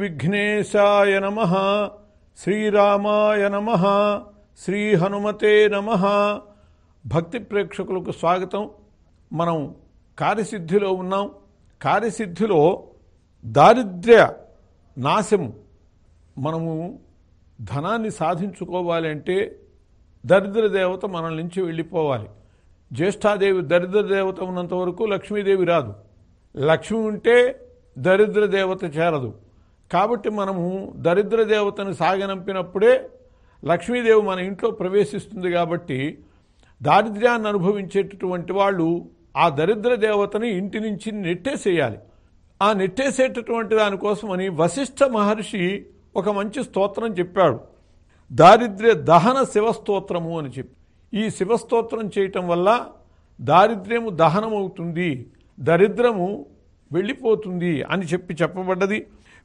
విఘ్నేశాయ నమ శ్రీరామాయ నమ శ్రీ హనుమతే నమ భక్తి ప్రేక్షకులకు స్వాగతం మనం కార్యసిద్ధిలో ఉన్నాం కార్యసిద్ధిలో దారిద్ర్య నాశము మనము ధనాన్ని సాధించుకోవాలి అంటే దరిద్ర దేవత మన నుంచి వెళ్ళిపోవాలి జ్యేష్ఠాదేవి దరిద్ర దేవత ఉన్నంత వరకు లక్ష్మీదేవి రాదు లక్ష్మి ఉంటే దరిద్ర దేవత చేరదు కాబట్టి మనము దరిద్ర దేవతను సాగనంపినప్పుడే లక్ష్మీదేవి మన ఇంట్లో ప్రవేశిస్తుంది కాబట్టి దారిద్ర్యాన్ని అనుభవించేటటువంటి వాళ్ళు ఆ దరిద్ర దేవతని ఇంటి నుంచి నెట్టేసేయాలి ఆ నెట్టేసేటటువంటి దానికోసమని వశిష్ఠ మహర్షి ఒక మంచి స్తోత్రం చెప్పాడు దారిద్ర్య దహన శివస్తోత్రము అని చెప్పి ఈ శివస్తోత్రం చేయటం వల్ల దారిద్ర్యము దహనమవుతుంది దరిద్రము వెళ్ళిపోతుంది అని చెప్పి చెప్పబడ్డది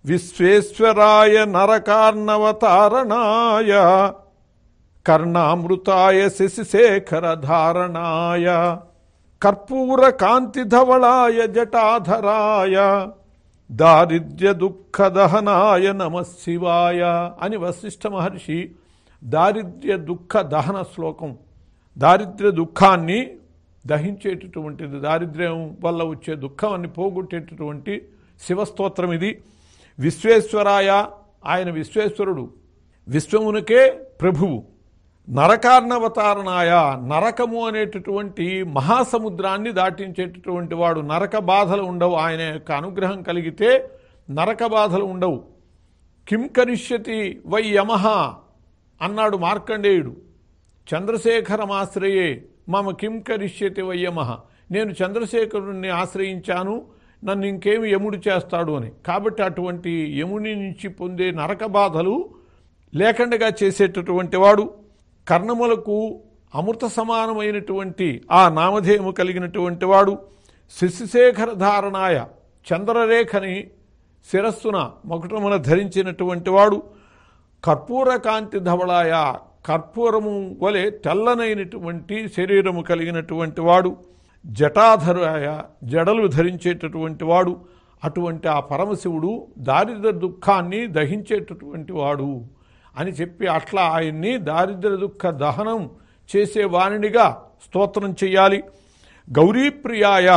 విశ్వేశ్వరాయ నరకార్ణవతారణాయ కర్ణామృతాయ శశిశేఖరధారణాయ కర్పూర కాంతిధవళాయ జటాధరాయ దారిద్ర్య దుఃఖదహనాయ నమశివాయ అని వశిష్ఠ మహర్షి దారిద్ర్య దుఃఖ దహన శ్లోకం దారిద్ర్య దుఃఖాన్ని దహించేటటువంటిది దారిద్ర్యం వల్ల వచ్చే దుఃఖాన్ని పోగొట్టేటటువంటి శివస్తోత్రం ఇది విశ్వేశ్వరాయ ఆయన విశ్వేశ్వరుడు విశ్వమునకే ప్రభువు నరకార్ణవతారణాయ నరకము అనేటటువంటి మహాసముద్రాన్ని దాటించేటటువంటి వాడు నరక బాధలు ఉండవు ఆయన యొక్క అనుగ్రహం కలిగితే నరక బాధలు ఉండవు కిం కరిష్యతి వై యమ అన్నాడు మార్కండేయుడు చంద్రశేఖరమాశ్రయే మమ కిం కరిష్యతి వై యమ నేను చంద్రశేఖరుణ్ణి ఆశ్రయించాను నన్ను ఇంకేమి యముడు చేస్తాడు అని కాబట్టి అటువంటి యముని నుంచి పొందే నరక బాధలు లేకుండా చేసేటటువంటి వాడు కర్ణములకు అమృత సమానమైనటువంటి ఆ నామధేయము కలిగినటువంటి వాడు శశిశేఖర ధారణాయ చంద్రరేఖని శిరస్సున మకుటమున ధరించినటువంటి వాడు కర్పూర కాంతి ధవళాయ కర్పూరము వలె తెల్లనైనటువంటి శరీరము కలిగినటువంటి వాడు జటాధరాయ జడలు ధరించేటటువంటి వాడు అటువంటి ఆ పరమశివుడు దారిద్ర దుఃఖాన్ని దహించేటటువంటి వాడు అని చెప్పి అట్లా ఆయన్ని దారిద్ర దుఃఖ దహనం చేసే వాణినిగా స్తోత్రం చెయ్యాలి గౌరీప్రియాయ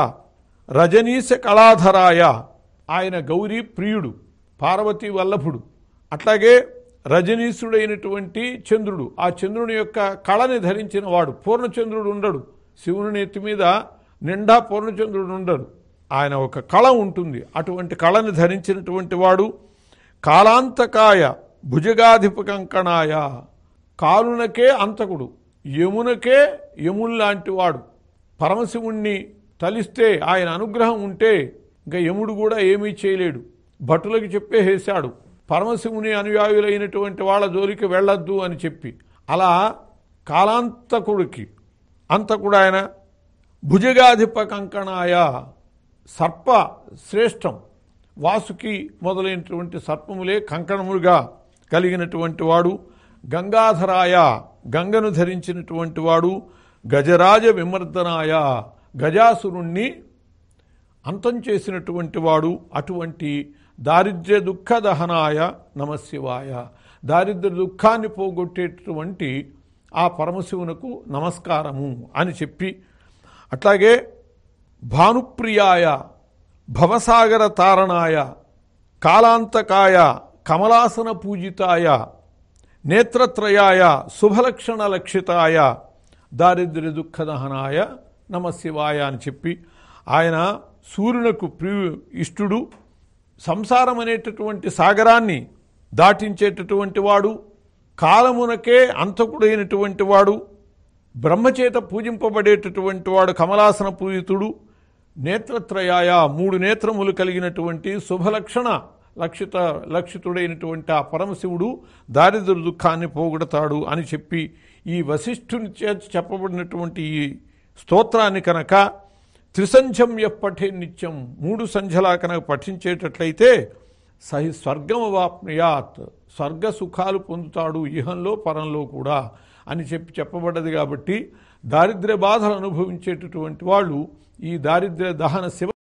రజనీశ కళాధరాయ ఆయన గౌరీ ప్రియుడు పార్వతీ వల్లభుడు అట్లాగే రజనీశుడైనటువంటి చంద్రుడు ఆ చంద్రుని యొక్క కళని ధరించిన వాడు పూర్ణచంద్రుడు ఉండడు శివుని ఎత్తి మీద నిండా పూర్ణచంద్రుడు ఉండరు ఆయన ఒక కళ ఉంటుంది అటువంటి కళని ధరించినటువంటి వాడు కాలాంతకాయ కంకణాయ కాలునకే అంతకుడు యమునకే యముల్లాంటి వాడు పరమశివుణ్ణి తలిస్తే ఆయన అనుగ్రహం ఉంటే ఇంకా యముడు కూడా ఏమీ చేయలేడు భటులకు చెప్పేసేశాడు పరమశివుని అనుయాయులైనటువంటి వాళ్ళ జోలికి వెళ్ళొద్దు అని చెప్పి అలా కాలాంతకుడికి అంతకుడు ఆయన భుజగాధిప కంకణాయ సర్ప శ్రేష్టం వాసుకి మొదలైనటువంటి సర్పములే కంకణములుగా కలిగినటువంటి వాడు గంగాధరాయ గంగను ధరించినటువంటి వాడు గజరాజ విమర్దనాయ గజాసురుణ్ణి అంతం చేసినటువంటి వాడు అటువంటి దారిద్ర్య దుఃఖ దహనాయ నమశివాయ దారిద్ర్య దుఃఖాన్ని పోగొట్టేటటువంటి ఆ పరమశివునకు నమస్కారము అని చెప్పి అట్లాగే భానుప్రియాయ భవసాగర తారణాయ కాలాంతకాయ కమలాసన పూజితాయ నేత్రత్రయాయ శుభలక్షణ లక్షితాయ దారిద్ర్య దుఃఖదహనాయ నమశివాయ అని చెప్పి ఆయన సూర్యునకు ప్రి ఇష్టుడు సంసారం అనేటటువంటి సాగరాన్ని దాటించేటటువంటి వాడు కాలమునకే అంతకుడైనటువంటి వాడు బ్రహ్మచేత పూజింపబడేటటువంటి వాడు కమలాసన పూజితుడు నేత్రత్రయాయ మూడు నేత్రములు కలిగినటువంటి శుభలక్షణ లక్షిత లక్షితుడైనటువంటి ఆ పరమశివుడు దారిద్ర దుఃఖాన్ని పోగొడతాడు అని చెప్పి ఈ వశిష్ఠుని చెప్పబడినటువంటి ఈ స్తోత్రాన్ని కనుక త్రిసంధ్యం ఎప్పటి నిత్యం మూడు సంధ్యలా కనుక పఠించేటట్లయితే సహి స్వర్గం వాప్నుయాత్ స్వర్గ సుఖాలు పొందుతాడు ఇహంలో పరంలో కూడా అని చెప్పి చెప్పబడ్డది కాబట్టి దారిద్ర్య బాధలు అనుభవించేటటువంటి వాళ్ళు ఈ దారిద్ర్య దహన శివ